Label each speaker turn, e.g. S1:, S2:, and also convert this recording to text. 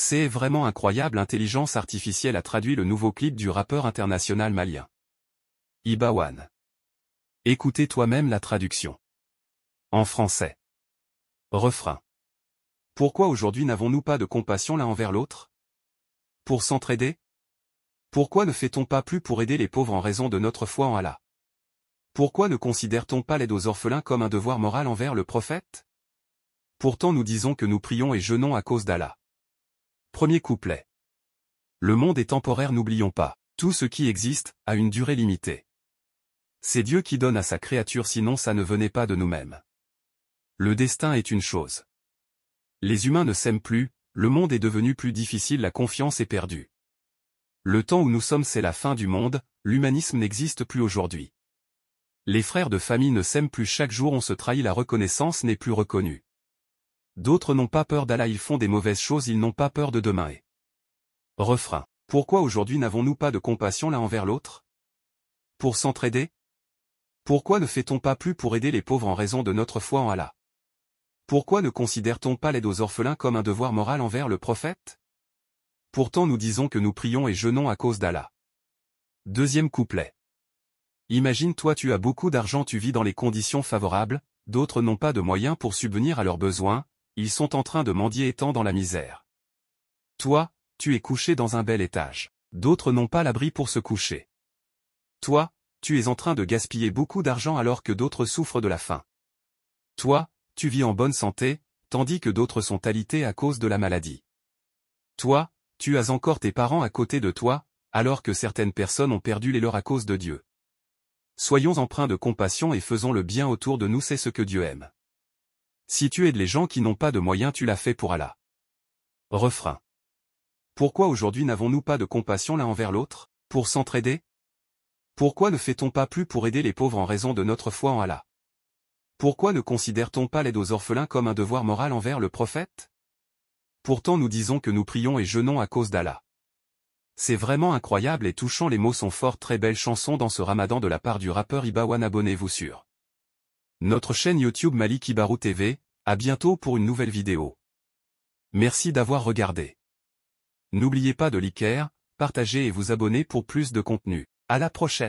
S1: C'est vraiment incroyable l'intelligence artificielle a traduit le nouveau clip du rappeur international malien. Ibawan. Écoutez toi-même la traduction. En français. Refrain. Pourquoi aujourd'hui n'avons-nous pas de compassion l'un envers l'autre Pour s'entraider Pourquoi ne fait-on pas plus pour aider les pauvres en raison de notre foi en Allah Pourquoi ne considère-t-on pas l'aide aux orphelins comme un devoir moral envers le prophète Pourtant nous disons que nous prions et jeûnons à cause d'Allah. Premier couplet. Le monde est temporaire n'oublions pas, tout ce qui existe, a une durée limitée. C'est Dieu qui donne à sa créature sinon ça ne venait pas de nous-mêmes. Le destin est une chose. Les humains ne s'aiment plus, le monde est devenu plus difficile la confiance est perdue. Le temps où nous sommes c'est la fin du monde, l'humanisme n'existe plus aujourd'hui. Les frères de famille ne s'aiment plus chaque jour on se trahit la reconnaissance n'est plus reconnue. D'autres n'ont pas peur d'Allah ils font des mauvaises choses ils n'ont pas peur de demain et... Refrain. Pourquoi aujourd'hui n'avons-nous pas de compassion l'un envers l'autre Pour s'entraider Pourquoi ne fait-on pas plus pour aider les pauvres en raison de notre foi en Allah Pourquoi ne considère-t-on pas l'aide aux orphelins comme un devoir moral envers le prophète Pourtant nous disons que nous prions et jeûnons à cause d'Allah. Deuxième couplet. Imagine-toi tu as beaucoup d'argent tu vis dans les conditions favorables, d'autres n'ont pas de moyens pour subvenir à leurs besoins, ils sont en train de mendier étant dans la misère. Toi, tu es couché dans un bel étage. D'autres n'ont pas l'abri pour se coucher. Toi, tu es en train de gaspiller beaucoup d'argent alors que d'autres souffrent de la faim. Toi, tu vis en bonne santé, tandis que d'autres sont alités à cause de la maladie. Toi, tu as encore tes parents à côté de toi, alors que certaines personnes ont perdu les leurs à cause de Dieu. Soyons empreints de compassion et faisons le bien autour de nous, c'est ce que Dieu aime. Si tu aides les gens qui n'ont pas de moyens tu l'as fait pour Allah. Refrain. Pourquoi aujourd'hui n'avons-nous pas de compassion l'un envers l'autre, pour s'entraider Pourquoi ne fait-on pas plus pour aider les pauvres en raison de notre foi en Allah Pourquoi ne considère-t-on pas l'aide aux orphelins comme un devoir moral envers le prophète Pourtant nous disons que nous prions et jeûnons à cause d'Allah. C'est vraiment incroyable et touchant les mots sont forts. très belles chansons dans ce ramadan de la part du rappeur Ibawan abonnez-vous sur. Notre chaîne YouTube Malik TV, à bientôt pour une nouvelle vidéo. Merci d'avoir regardé. N'oubliez pas de liker, partager et vous abonner pour plus de contenu. À la prochaine.